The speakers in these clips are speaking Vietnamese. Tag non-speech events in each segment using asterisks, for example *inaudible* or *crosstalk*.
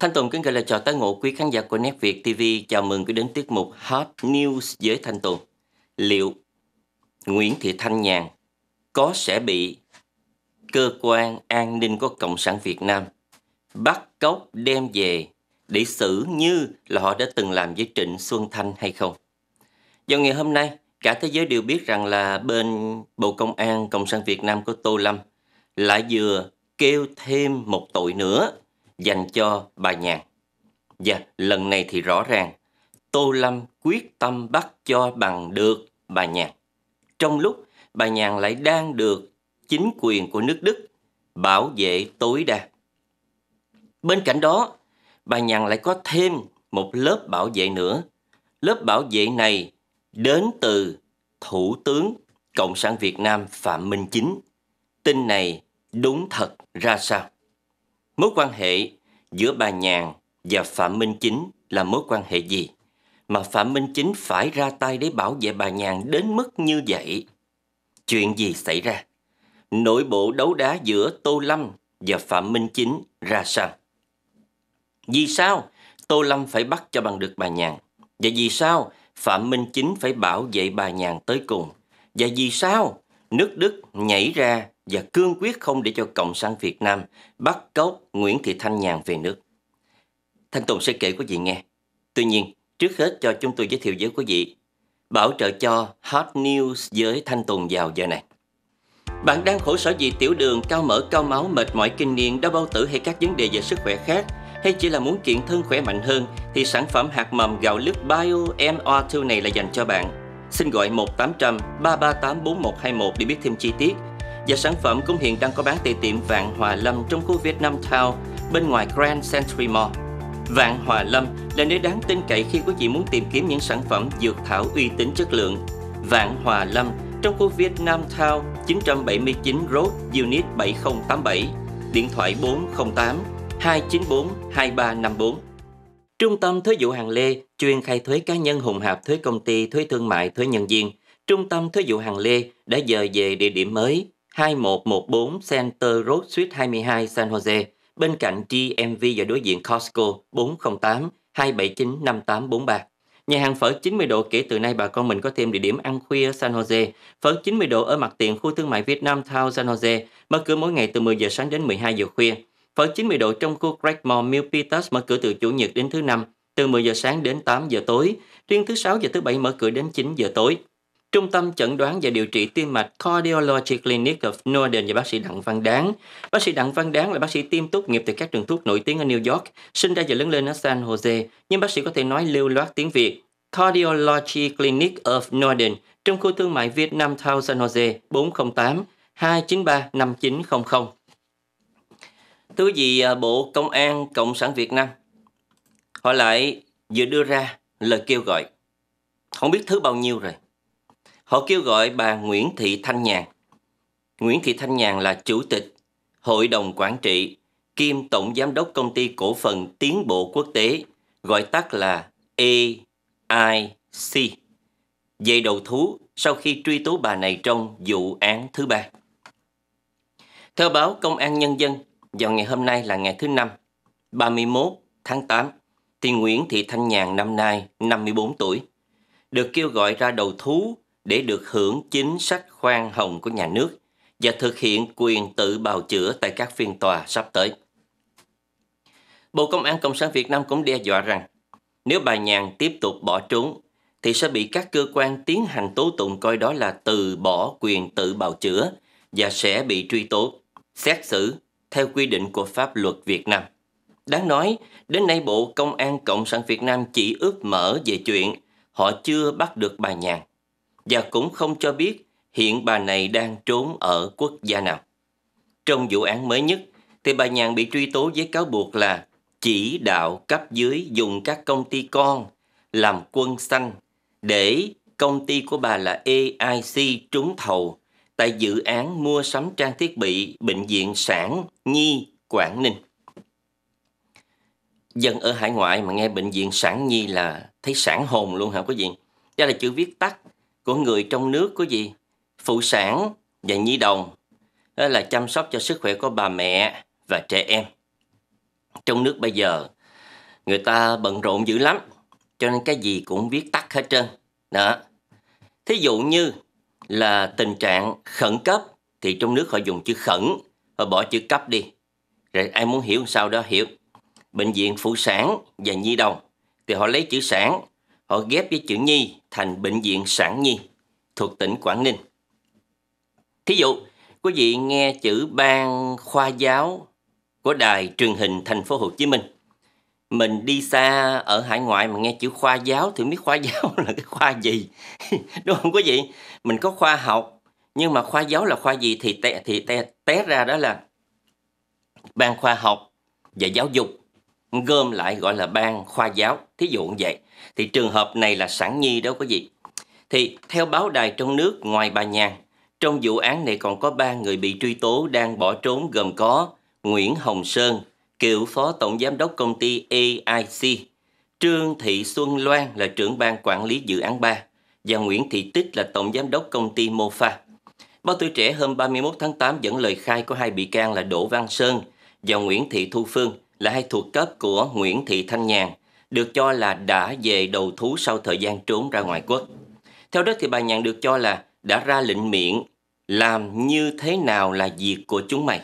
Thanh Tùng kính gửi lời chào tới ngộ quý khán giả của Nét Việt TV. Chào mừng quý đến tiết mục Hot News với Thanh Tùng. Liệu Nguyễn Thị Thanh Nhàn có sẽ bị cơ quan an ninh của Cộng sản Việt Nam bắt cóc đem về để xử như là họ đã từng làm với Trịnh Xuân Thanh hay không? Vào ngày hôm nay, cả thế giới đều biết rằng là bên Bộ Công an Cộng sản Việt Nam của Tô Lâm lại vừa kêu thêm một tội nữa dành cho bà Nhàn. Và lần này thì rõ ràng, Tô Lâm quyết tâm bắt cho bằng được bà Nhàn. Trong lúc bà Nhàn lại đang được chính quyền của nước Đức bảo vệ tối đa. Bên cạnh đó, bà Nhàn lại có thêm một lớp bảo vệ nữa. Lớp bảo vệ này đến từ Thủ tướng Cộng sản Việt Nam Phạm Minh Chính. Tin này đúng thật ra sao? mối quan hệ giữa bà Nhàn và Phạm Minh Chính là mối quan hệ gì mà Phạm Minh Chính phải ra tay để bảo vệ bà Nhàn đến mức như vậy? Chuyện gì xảy ra? Nội bộ đấu đá giữa Tô Lâm và Phạm Minh Chính ra sao? Vì sao Tô Lâm phải bắt cho bằng được bà Nhàn? Và vì sao Phạm Minh Chính phải bảo vệ bà Nhàn tới cùng? Và vì sao nước Đức nhảy ra và cương quyết không để cho Cộng sản Việt Nam bắt cóc Nguyễn Thị Thanh Nhàn về nước. Thanh Tùng sẽ kể quý vị nghe. Tuy nhiên, trước hết cho chúng tôi giới thiệu với quý vị bảo trợ cho Hot News với Thanh Tùng vào giờ này. Bạn đang khổ sở vì tiểu đường, cao mỡ, cao máu, mệt mỏi kinh niên, đau bao tử hay các vấn đề về sức khỏe khác hay chỉ là muốn kiện thân khỏe mạnh hơn thì sản phẩm hạt mầm gạo lứt Bio MR2 này là dành cho bạn. Xin gọi 1800 338 4121 để biết thêm chi tiết và sản phẩm cũng hiện đang có bán tại tiệm Vạn Hòa Lâm trong khu Vietnam Town bên ngoài Grand Century Mall. Vạn Hòa Lâm là nơi đáng tin cậy khi quý vị muốn tìm kiếm những sản phẩm dược thảo uy tín chất lượng. Vạn Hòa Lâm trong khu Vietnam Town 979 Road Unit 7087, điện thoại 408 294 2354. Trung tâm Thuế vụ Hàng Lê chuyên khai thuế cá nhân hùng hạp thuế công ty, thuế thương mại, thuế nhân viên. Trung tâm Thuế vụ Hàng Lê đã dời về địa điểm mới 2114 Center Road Suite 22 San Jose, bên cạnh DMV và đối diện Costco 408 279 5843. Nhà hàng phở 90 độ kể từ nay bà con mình có thêm địa điểm ăn khuya San Jose. Phở 90 độ ở mặt tiền khu thương mại Việt Nam Town San Jose, mở cửa mỗi ngày từ 10 giờ sáng đến 12 giờ khuya. Phở 90 độ trong khu Craigmore Mill Peters mở cửa từ Chủ nhật đến thứ năm, từ 10 giờ sáng đến 8 giờ tối. Riêng thứ sáu và thứ bảy mở cửa đến 9 giờ tối. Trung tâm chẩn đoán và điều trị tim mạch Cardiology Clinic of Northern và bác sĩ Đặng Văn Đáng. Bác sĩ Đặng Văn Đáng là bác sĩ tiêm tốt nghiệp từ các trường thuốc nổi tiếng ở New York, sinh ra và lớn lên ở San Jose, nhưng bác sĩ có thể nói lưu loát tiếng Việt. Cardiology Clinic of Northern trong khu thương mại Việt Nam, Town San Jose 408 293 5900. Thưa quý vị, à, Bộ Công an Cộng sản Việt Nam họ lại vừa đưa ra lời kêu gọi. Không biết thứ bao nhiêu rồi họ kêu gọi bà Nguyễn Thị Thanh Nhàn. Nguyễn Thị Thanh Nhàn là chủ tịch Hội đồng Quản trị kiêm Tổng Giám đốc Công ty Cổ phần Tiến bộ Quốc tế, gọi tắt là AIC, về đầu thú sau khi truy tố bà này trong vụ án thứ ba. Theo báo Công an Nhân dân, vào ngày hôm nay là ngày thứ năm, 31 tháng 8, thì Nguyễn Thị Thanh Nhàn năm nay 54 tuổi, được kêu gọi ra đầu thú để được hưởng chính sách khoan hồng của nhà nước và thực hiện quyền tự bào chữa tại các phiên tòa sắp tới. Bộ Công an Cộng sản Việt Nam cũng đe dọa rằng nếu bà Nhàn tiếp tục bỏ trốn thì sẽ bị các cơ quan tiến hành tố tụng coi đó là từ bỏ quyền tự bào chữa và sẽ bị truy tố, xét xử theo quy định của pháp luật Việt Nam. Đáng nói, đến nay Bộ Công an Cộng sản Việt Nam chỉ ước mở về chuyện họ chưa bắt được bà Nhàn và cũng không cho biết hiện bà này đang trốn ở quốc gia nào. Trong vụ án mới nhất, thì bà Nhàn bị truy tố với cáo buộc là chỉ đạo cấp dưới dùng các công ty con làm quân xanh để công ty của bà là AIC trúng thầu tại dự án mua sắm trang thiết bị Bệnh viện Sản Nhi Quảng Ninh. Dân ở hải ngoại mà nghe Bệnh viện Sản Nhi là thấy sản hồn luôn hả quý vị? đây là chữ viết tắt của người trong nước có gì? Phụ sản và nhi đồng. Đó là chăm sóc cho sức khỏe của bà mẹ và trẻ em. Trong nước bây giờ, người ta bận rộn dữ lắm. Cho nên cái gì cũng viết tắt hết trơn. Đó. Thí dụ như là tình trạng khẩn cấp thì trong nước họ dùng chữ khẩn, họ bỏ chữ cấp đi. Rồi ai muốn hiểu sao đó hiểu. Bệnh viện phụ sản và nhi đồng thì họ lấy chữ sản họ ghép với chữ nhi thành Bệnh viện Sản Nhi thuộc tỉnh Quảng Ninh. Thí dụ, quý vị nghe chữ ban khoa giáo của đài truyền hình thành phố Hồ Chí Minh. Mình đi xa ở hải ngoại mà nghe chữ khoa giáo thì biết khoa giáo *laughs* là cái khoa gì. *laughs* Đúng không quý vị? Mình có khoa học nhưng mà khoa giáo là khoa gì thì té thì té, té ra đó là ban khoa học và giáo dục gom lại gọi là ban khoa giáo thí dụ như vậy thì trường hợp này là sản nhi đó có gì. thì theo báo đài trong nước ngoài bà nhàn trong vụ án này còn có ba người bị truy tố đang bỏ trốn gồm có Nguyễn Hồng Sơn, cựu phó tổng giám đốc công ty AIC, Trương Thị Xuân Loan là trưởng ban quản lý dự án 3 và Nguyễn Thị Tích là tổng giám đốc công ty Mofa. Báo tuổi trẻ hôm 31 tháng 8 dẫn lời khai của hai bị can là Đỗ Văn Sơn và Nguyễn Thị Thu Phương là hai thuộc cấp của Nguyễn Thị Thanh Nhàn, được cho là đã về đầu thú sau thời gian trốn ra ngoài quốc. Theo đó thì bà Nhàn được cho là đã ra lệnh miệng làm như thế nào là việc của chúng mày.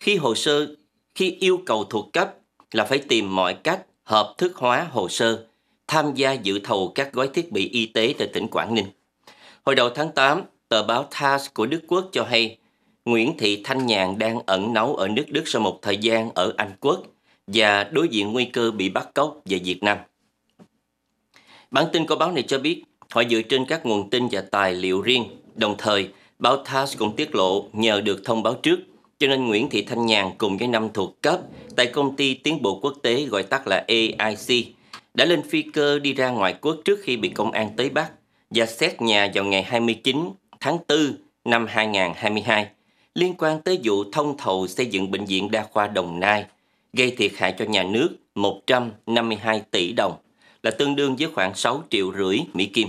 Khi hồ sơ, khi yêu cầu thuộc cấp là phải tìm mọi cách hợp thức hóa hồ sơ, tham gia dự thầu các gói thiết bị y tế tại tỉnh Quảng Ninh. Hồi đầu tháng 8, tờ báo TASS của Đức Quốc cho hay Nguyễn Thị Thanh Nhàn đang ẩn náu ở nước Đức sau một thời gian ở Anh Quốc và đối diện nguy cơ bị bắt cóc về Việt Nam. Bản tin của báo này cho biết họ dựa trên các nguồn tin và tài liệu riêng. Đồng thời, báo TASS cũng tiết lộ nhờ được thông báo trước cho nên Nguyễn Thị Thanh Nhàn cùng với năm thuộc cấp tại công ty tiến bộ quốc tế gọi tắt là AIC đã lên phi cơ đi ra ngoại quốc trước khi bị công an tới bắt và xét nhà vào ngày 29 tháng 4 năm 2022 liên quan tới vụ thông thầu xây dựng bệnh viện đa khoa Đồng Nai – gây thiệt hại cho nhà nước 152 tỷ đồng, là tương đương với khoảng 6 triệu rưỡi Mỹ Kim.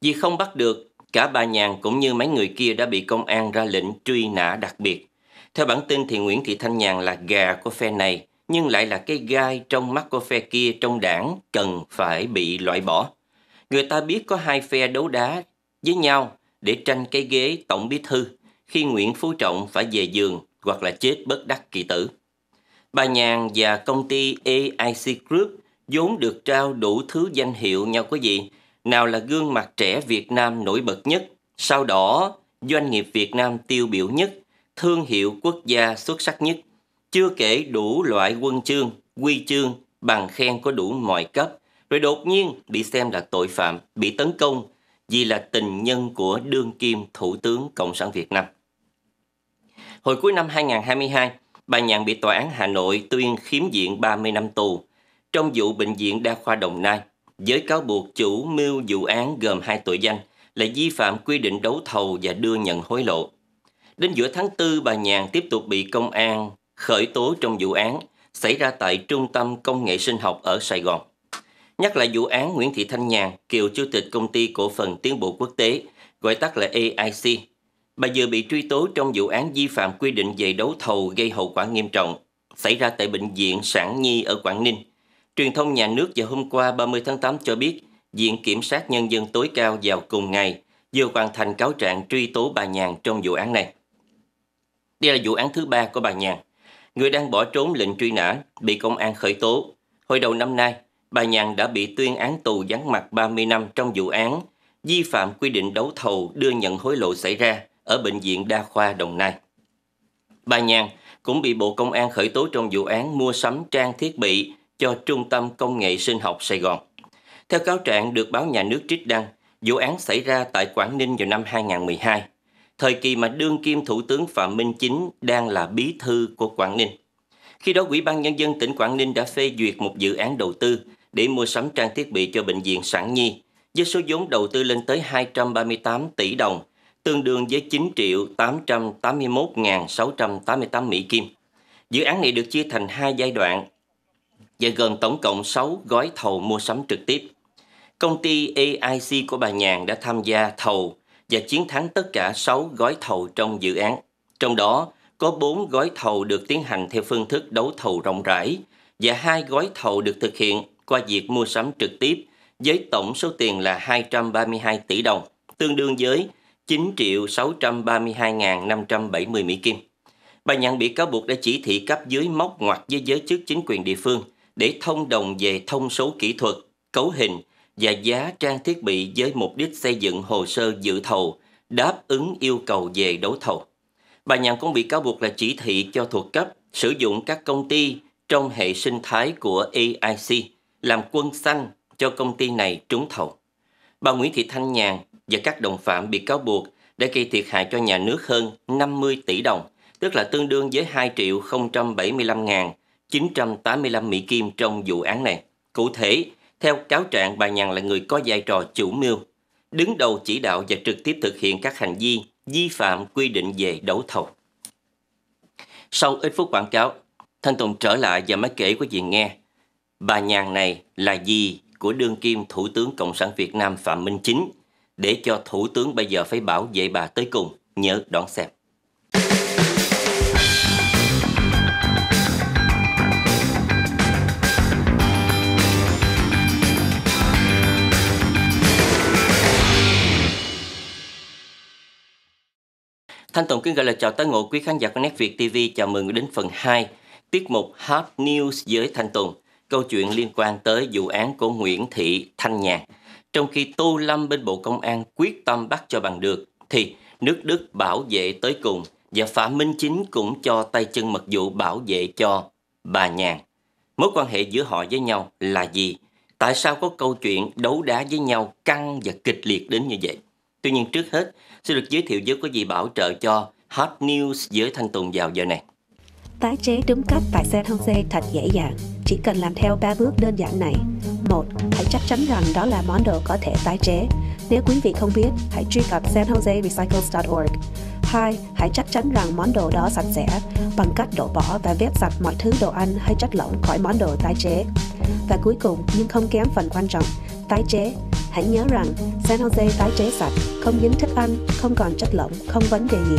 Vì không bắt được, cả bà Nhàn cũng như mấy người kia đã bị công an ra lệnh truy nã đặc biệt. Theo bản tin thì Nguyễn Thị Thanh Nhàn là gà của phe này, nhưng lại là cái gai trong mắt của phe kia trong đảng cần phải bị loại bỏ. Người ta biết có hai phe đấu đá với nhau để tranh cái ghế tổng bí thư khi Nguyễn Phú Trọng phải về giường hoặc là chết bất đắc kỳ tử. Bà Nhàn và công ty AIC Group vốn được trao đủ thứ danh hiệu nha quý vị. Nào là gương mặt trẻ Việt Nam nổi bật nhất, sau đó doanh nghiệp Việt Nam tiêu biểu nhất, thương hiệu quốc gia xuất sắc nhất. Chưa kể đủ loại quân chương, quy chương, bằng khen có đủ mọi cấp. Rồi đột nhiên bị xem là tội phạm, bị tấn công vì là tình nhân của đương kim Thủ tướng Cộng sản Việt Nam. Hồi cuối năm 2022, bà Nhàn bị Tòa án Hà Nội tuyên khiếm diện 30 năm tù trong vụ Bệnh viện Đa khoa Đồng Nai với cáo buộc chủ mưu vụ án gồm hai tội danh là vi phạm quy định đấu thầu và đưa nhận hối lộ. Đến giữa tháng 4, bà Nhàn tiếp tục bị công an khởi tố trong vụ án xảy ra tại Trung tâm Công nghệ Sinh học ở Sài Gòn. Nhắc lại vụ án Nguyễn Thị Thanh Nhàn, kiều chủ tịch công ty cổ phần tiến bộ quốc tế, gọi tắt là AIC, Bà vừa bị truy tố trong vụ án vi phạm quy định về đấu thầu gây hậu quả nghiêm trọng xảy ra tại Bệnh viện Sản Nhi ở Quảng Ninh. Truyền thông nhà nước vào hôm qua 30 tháng 8 cho biết Viện Kiểm sát Nhân dân tối cao vào cùng ngày vừa hoàn thành cáo trạng truy tố bà Nhàn trong vụ án này. Đây là vụ án thứ ba của bà Nhàn. Người đang bỏ trốn lệnh truy nã, bị công an khởi tố. Hồi đầu năm nay, bà Nhàn đã bị tuyên án tù vắng mặt 30 năm trong vụ án vi phạm quy định đấu thầu đưa nhận hối lộ xảy ra ở Bệnh viện Đa khoa Đồng Nai. Bà Nhàn cũng bị Bộ Công an khởi tố trong vụ án mua sắm trang thiết bị cho Trung tâm Công nghệ Sinh học Sài Gòn. Theo cáo trạng được báo nhà nước trích đăng, vụ án xảy ra tại Quảng Ninh vào năm 2012, thời kỳ mà đương kim Thủ tướng Phạm Minh Chính đang là bí thư của Quảng Ninh. Khi đó, Ủy ban Nhân dân tỉnh Quảng Ninh đã phê duyệt một dự án đầu tư để mua sắm trang thiết bị cho Bệnh viện Sản Nhi, với số vốn đầu tư lên tới 238 tỷ đồng tương đương với 9 triệu 881.688 Mỹ Kim. Dự án này được chia thành hai giai đoạn và gồm tổng cộng 6 gói thầu mua sắm trực tiếp. Công ty AIC của bà Nhàn đã tham gia thầu và chiến thắng tất cả 6 gói thầu trong dự án. Trong đó, có 4 gói thầu được tiến hành theo phương thức đấu thầu rộng rãi và hai gói thầu được thực hiện qua việc mua sắm trực tiếp với tổng số tiền là 232 tỷ đồng, tương đương với 9 triệu 632.570 Mỹ Kim. Bà nhận bị cáo buộc đã chỉ thị cấp dưới móc ngoặt với giới chức chính quyền địa phương để thông đồng về thông số kỹ thuật, cấu hình và giá trang thiết bị với mục đích xây dựng hồ sơ dự thầu, đáp ứng yêu cầu về đấu thầu. Bà Nhàn cũng bị cáo buộc là chỉ thị cho thuộc cấp sử dụng các công ty trong hệ sinh thái của AIC làm quân xanh cho công ty này trúng thầu. Bà Nguyễn Thị Thanh Nhàn và các đồng phạm bị cáo buộc đã gây thiệt hại cho nhà nước hơn 50 tỷ đồng, tức là tương đương với 2 triệu 075.985 Mỹ Kim trong vụ án này. Cụ thể, theo cáo trạng, bà Nhàn là người có vai trò chủ mưu, đứng đầu chỉ đạo và trực tiếp thực hiện các hành vi vi phạm quy định về đấu thầu. Sau ít phút quảng cáo, Thanh Tùng trở lại và mới kể quý vị nghe. Bà Nhàn này là gì của đương kim Thủ tướng Cộng sản Việt Nam Phạm Minh Chính để cho thủ tướng bây giờ phải bảo vệ bà tới cùng. Nhớ đón xem. Thanh Tùng kính gọi là chào tới ngộ quý khán giả của Nét Việt TV. Chào mừng đến phần 2, tiết mục Hot News với Thanh Tùng. Câu chuyện liên quan tới vụ án của Nguyễn Thị Thanh Nhàn. Trong khi Tô Lâm bên Bộ Công an quyết tâm bắt cho bằng được, thì nước Đức bảo vệ tới cùng và Phạm Minh Chính cũng cho tay chân mật vụ bảo vệ cho bà Nhàn. Mối quan hệ giữa họ với nhau là gì? Tại sao có câu chuyện đấu đá với nhau căng và kịch liệt đến như vậy? Tuy nhiên trước hết, sẽ được giới thiệu với quý vị bảo trợ cho Hot News với Thanh Tùng vào giờ này. Tái chế đúng cách tại xe San xe thật dễ dàng, chỉ cần làm theo ba bước đơn giản này – 1. Hãy chắc chắn rằng đó là món đồ có thể tái chế. Nếu quý vị không biết, hãy truy cập sanjoserecycles.org. 2. Hãy chắc chắn rằng món đồ đó sạch sẽ bằng cách đổ bỏ và vét sạch mọi thứ đồ ăn hay chất lỏng khỏi món đồ tái chế. Và cuối cùng, nhưng không kém phần quan trọng, tái chế. Hãy nhớ rằng San Jose tái chế sạch, không dính thức ăn, không còn chất lỏng, không vấn đề gì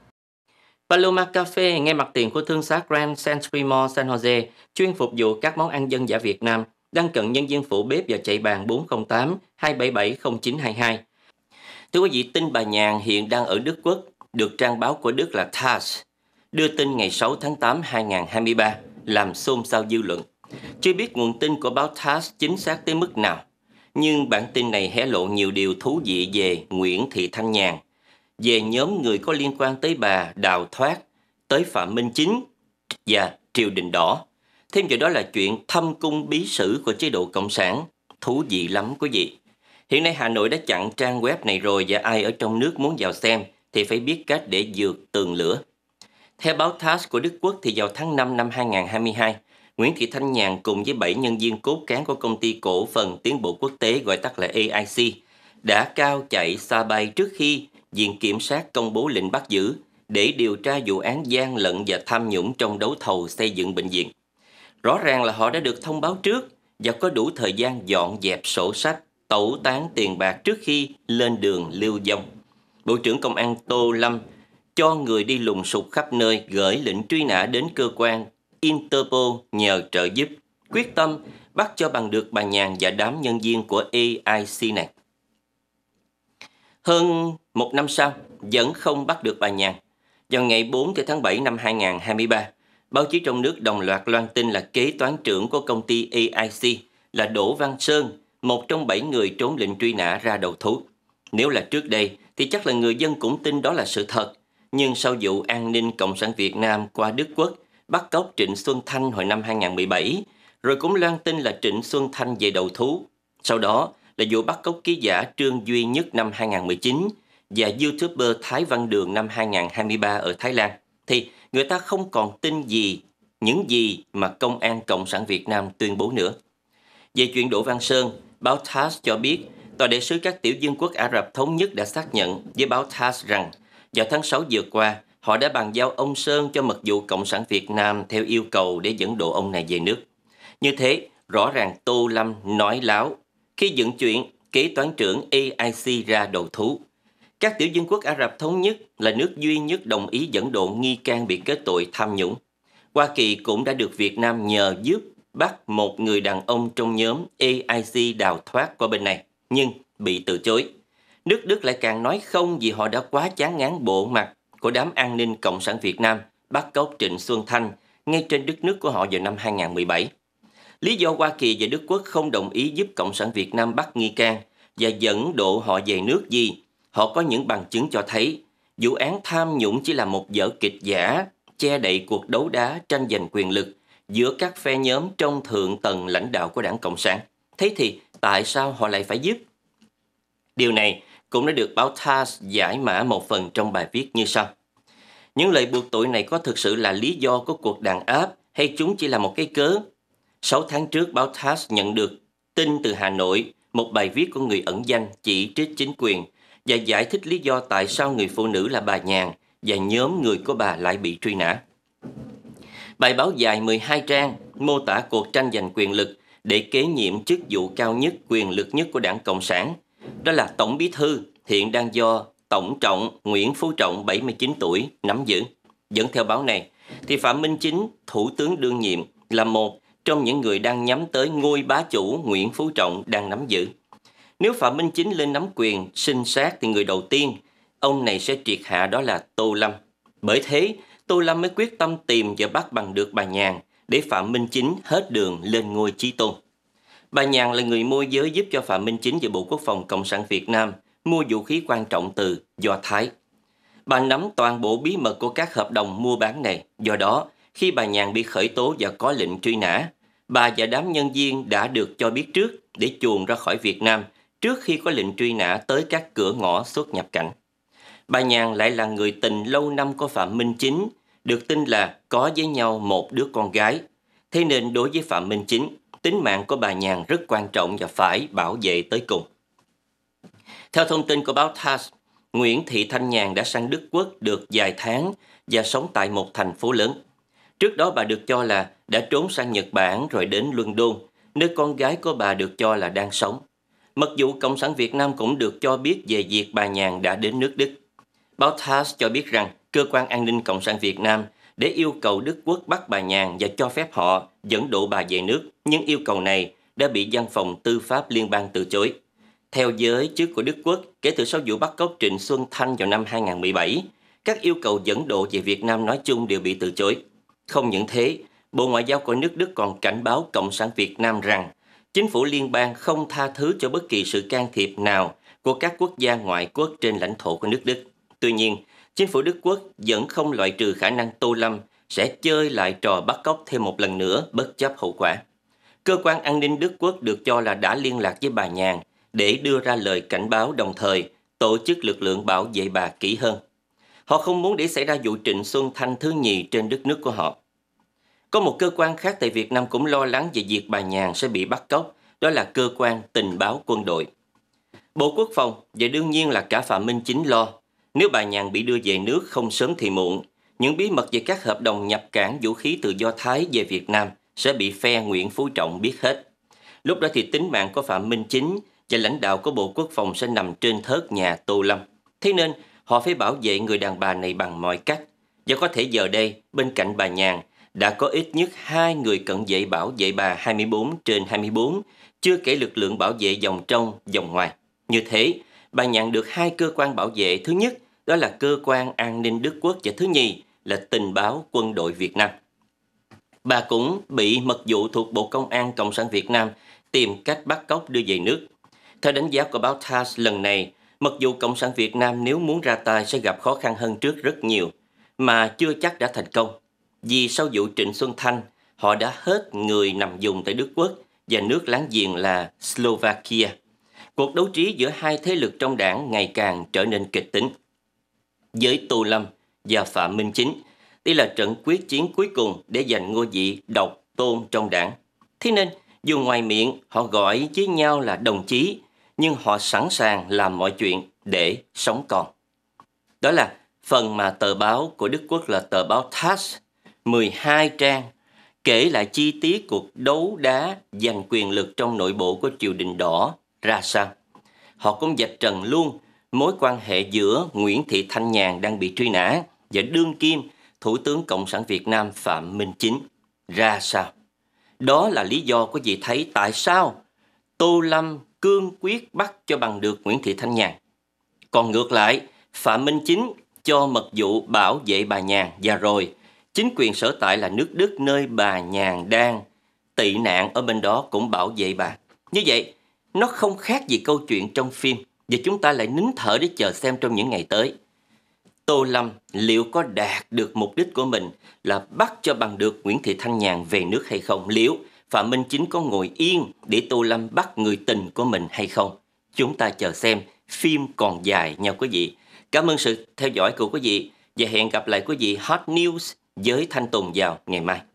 Paloma Cafe ngay mặt tiền của thương xá Grand Century Mall San Jose, chuyên phục vụ các món ăn dân giả Việt Nam, đang cận nhân viên phụ bếp và chạy bàn 408 277 0922. Thưa quý vị, tin bà Nhàn hiện đang ở Đức Quốc, được trang báo của Đức là TASS, đưa tin ngày 6 tháng 8 2023, làm xôn xao dư luận. Chưa biết nguồn tin của báo TASS chính xác tới mức nào, nhưng bản tin này hé lộ nhiều điều thú vị về Nguyễn Thị Thanh Nhàn, về nhóm người có liên quan tới bà Đào Thoát, tới Phạm Minh Chính và Triều Đình Đỏ. Thêm vào đó là chuyện thâm cung bí sử của chế độ Cộng sản. Thú vị lắm quý vị. Hiện nay Hà Nội đã chặn trang web này rồi và ai ở trong nước muốn vào xem thì phải biết cách để dược tường lửa. Theo báo TASS của Đức Quốc thì vào tháng 5 năm 2022, Nguyễn Thị Thanh Nhàn cùng với 7 nhân viên cốt cán của công ty cổ phần tiến bộ quốc tế gọi tắt là AIC đã cao chạy xa bay trước khi Viện Kiểm sát công bố lệnh bắt giữ để điều tra vụ án gian lận và tham nhũng trong đấu thầu xây dựng bệnh viện. Rõ ràng là họ đã được thông báo trước và có đủ thời gian dọn dẹp sổ sách, tẩu tán tiền bạc trước khi lên đường lưu vong. Bộ trưởng Công an Tô Lâm cho người đi lùng sục khắp nơi gửi lệnh truy nã đến cơ quan Interpol nhờ trợ giúp, quyết tâm bắt cho bằng được bà Nhàn và đám nhân viên của AIC này. Hơn một năm sau, vẫn không bắt được bà Nhàn. Vào ngày 4 tháng 7 năm 2023, báo chí trong nước đồng loạt loan tin là kế toán trưởng của công ty AIC là Đỗ Văn Sơn, một trong bảy người trốn lệnh truy nã ra đầu thú. Nếu là trước đây thì chắc là người dân cũng tin đó là sự thật. Nhưng sau vụ an ninh Cộng sản Việt Nam qua Đức Quốc bắt cóc Trịnh Xuân Thanh hồi năm 2017, rồi cũng loan tin là Trịnh Xuân Thanh về đầu thú. Sau đó, là vụ bắt cóc ký giả Trương Duy Nhất năm 2019 và YouTuber Thái Văn Đường năm 2023 ở Thái Lan, thì người ta không còn tin gì những gì mà Công an Cộng sản Việt Nam tuyên bố nữa. Về chuyện Đỗ Văn Sơn, báo TASS cho biết Tòa đại sứ các tiểu vương quốc Ả Rập Thống Nhất đã xác nhận với báo TASS rằng vào tháng 6 vừa qua, họ đã bàn giao ông Sơn cho mật vụ Cộng sản Việt Nam theo yêu cầu để dẫn độ ông này về nước. Như thế, rõ ràng Tô Lâm nói láo khi dựng chuyện, kế toán trưởng AIC ra đầu thú. Các tiểu dân quốc Ả Rập Thống Nhất là nước duy nhất đồng ý dẫn độ nghi can bị kết tội tham nhũng. Hoa Kỳ cũng đã được Việt Nam nhờ giúp bắt một người đàn ông trong nhóm AIC đào thoát qua bên này, nhưng bị từ chối. Nước Đức lại càng nói không vì họ đã quá chán ngán bộ mặt của đám an ninh Cộng sản Việt Nam bắt cóc Trịnh Xuân Thanh ngay trên đất nước của họ vào năm 2017. Lý do Hoa Kỳ và Đức Quốc không đồng ý giúp Cộng sản Việt Nam bắt nghi can và dẫn độ họ về nước gì, họ có những bằng chứng cho thấy vụ án tham nhũng chỉ là một vở kịch giả che đậy cuộc đấu đá tranh giành quyền lực giữa các phe nhóm trong thượng tầng lãnh đạo của đảng Cộng sản. Thế thì tại sao họ lại phải giúp? Điều này cũng đã được báo TASS giải mã một phần trong bài viết như sau. Những lời buộc tội này có thực sự là lý do của cuộc đàn áp hay chúng chỉ là một cái cớ 6 tháng trước, báo TASS nhận được tin từ Hà Nội, một bài viết của người ẩn danh chỉ trích chính quyền và giải thích lý do tại sao người phụ nữ là bà Nhàn và nhóm người của bà lại bị truy nã. Bài báo dài 12 trang mô tả cuộc tranh giành quyền lực để kế nhiệm chức vụ cao nhất quyền lực nhất của đảng Cộng sản. Đó là Tổng Bí Thư hiện đang do Tổng Trọng Nguyễn Phú Trọng 79 tuổi nắm giữ. Dẫn theo báo này, thì Phạm Minh Chính, Thủ tướng đương nhiệm, là một trong những người đang nhắm tới ngôi bá chủ Nguyễn Phú Trọng đang nắm giữ. Nếu Phạm Minh Chính lên nắm quyền, sinh sát thì người đầu tiên ông này sẽ triệt hạ đó là Tô Lâm. Bởi thế, Tô Lâm mới quyết tâm tìm và bắt bằng được bà Nhàn để Phạm Minh Chính hết đường lên ngôi chí tôn. Bà Nhàn là người môi giới giúp cho Phạm Minh Chính và Bộ Quốc phòng Cộng sản Việt Nam mua vũ khí quan trọng từ Do Thái. Bà nắm toàn bộ bí mật của các hợp đồng mua bán này, do đó khi bà Nhàn bị khởi tố và có lệnh truy nã, bà và đám nhân viên đã được cho biết trước để chuồn ra khỏi Việt Nam trước khi có lệnh truy nã tới các cửa ngõ xuất nhập cảnh. Bà Nhàn lại là người tình lâu năm của Phạm Minh Chính, được tin là có với nhau một đứa con gái. Thế nên đối với Phạm Minh Chính, tính mạng của bà Nhàn rất quan trọng và phải bảo vệ tới cùng. Theo thông tin của báo TASS, Nguyễn Thị Thanh Nhàn đã sang Đức Quốc được vài tháng và sống tại một thành phố lớn. Trước đó bà được cho là đã trốn sang Nhật Bản rồi đến London, nơi con gái của bà được cho là đang sống. Mặc dù Cộng sản Việt Nam cũng được cho biết về việc bà Nhàn đã đến nước Đức. Báo TASS cho biết rằng cơ quan an ninh Cộng sản Việt Nam để yêu cầu Đức Quốc bắt bà Nhàn và cho phép họ dẫn độ bà về nước, nhưng yêu cầu này đã bị văn phòng tư pháp liên bang từ chối. Theo giới chức của Đức Quốc, kể từ sau vụ bắt cóc Trịnh Xuân Thanh vào năm 2017, các yêu cầu dẫn độ về Việt Nam nói chung đều bị từ chối. Không những thế, Bộ Ngoại giao của nước Đức còn cảnh báo Cộng sản Việt Nam rằng chính phủ liên bang không tha thứ cho bất kỳ sự can thiệp nào của các quốc gia ngoại quốc trên lãnh thổ của nước Đức. Tuy nhiên, chính phủ Đức Quốc vẫn không loại trừ khả năng Tô Lâm sẽ chơi lại trò bắt cóc thêm một lần nữa bất chấp hậu quả. Cơ quan an ninh Đức Quốc được cho là đã liên lạc với bà Nhàn để đưa ra lời cảnh báo đồng thời tổ chức lực lượng bảo vệ bà kỹ hơn. Họ không muốn để xảy ra vụ Trịnh Xuân Thanh thứ nhì trên đất nước của họ. Có một cơ quan khác tại Việt Nam cũng lo lắng về việc bà Nhàn sẽ bị bắt cóc, đó là cơ quan tình báo quân đội. Bộ Quốc phòng và đương nhiên là cả Phạm Minh Chính lo. Nếu bà Nhàn bị đưa về nước không sớm thì muộn, những bí mật về các hợp đồng nhập cảng vũ khí từ Do Thái về Việt Nam sẽ bị phe Nguyễn Phú Trọng biết hết. Lúc đó thì tính mạng của Phạm Minh Chính và lãnh đạo của Bộ Quốc phòng sẽ nằm trên thớt nhà Tô Lâm. Thế nên, họ phải bảo vệ người đàn bà này bằng mọi cách. Và có thể giờ đây, bên cạnh bà Nhàn, đã có ít nhất hai người cận vệ bảo vệ bà 24 trên 24, chưa kể lực lượng bảo vệ dòng trong, dòng ngoài. Như thế, bà nhận được hai cơ quan bảo vệ thứ nhất đó là cơ quan an ninh Đức Quốc và thứ nhì là tình báo quân đội Việt Nam. Bà cũng bị mật vụ thuộc Bộ Công an Cộng sản Việt Nam tìm cách bắt cóc đưa về nước. Theo đánh giá của báo TASS lần này, mật vụ Cộng sản Việt Nam nếu muốn ra tay sẽ gặp khó khăn hơn trước rất nhiều, mà chưa chắc đã thành công. Vì sau vụ Trịnh Xuân Thanh, họ đã hết người nằm dùng tại Đức Quốc và nước láng giềng là Slovakia. Cuộc đấu trí giữa hai thế lực trong đảng ngày càng trở nên kịch tính. Với Tô Lâm và Phạm Minh Chính, đây là trận quyết chiến cuối cùng để giành ngôi vị độc tôn trong đảng. Thế nên, dù ngoài miệng họ gọi với nhau là đồng chí, nhưng họ sẵn sàng làm mọi chuyện để sống còn. Đó là phần mà tờ báo của Đức Quốc là tờ báo TASS 12 trang kể lại chi tiết cuộc đấu đá giành quyền lực trong nội bộ của triều đình đỏ ra sao. Họ cũng vạch trần luôn mối quan hệ giữa Nguyễn Thị Thanh Nhàn đang bị truy nã và đương kim Thủ tướng Cộng sản Việt Nam Phạm Minh Chính ra sao. Đó là lý do quý vị thấy tại sao Tô Lâm cương quyết bắt cho bằng được Nguyễn Thị Thanh Nhàn. Còn ngược lại, Phạm Minh Chính cho mật vụ bảo vệ bà Nhàn và rồi Chính quyền sở tại là nước Đức nơi bà nhàn đang tị nạn ở bên đó cũng bảo vệ bà. Như vậy, nó không khác gì câu chuyện trong phim và chúng ta lại nín thở để chờ xem trong những ngày tới. Tô Lâm liệu có đạt được mục đích của mình là bắt cho bằng được Nguyễn Thị Thanh Nhàn về nước hay không? Liệu Phạm Minh Chính có ngồi yên để Tô Lâm bắt người tình của mình hay không? Chúng ta chờ xem, phim còn dài nhau quý vị. Cảm ơn sự theo dõi của quý vị và hẹn gặp lại quý vị Hot News với Thanh Tùng vào ngày mai.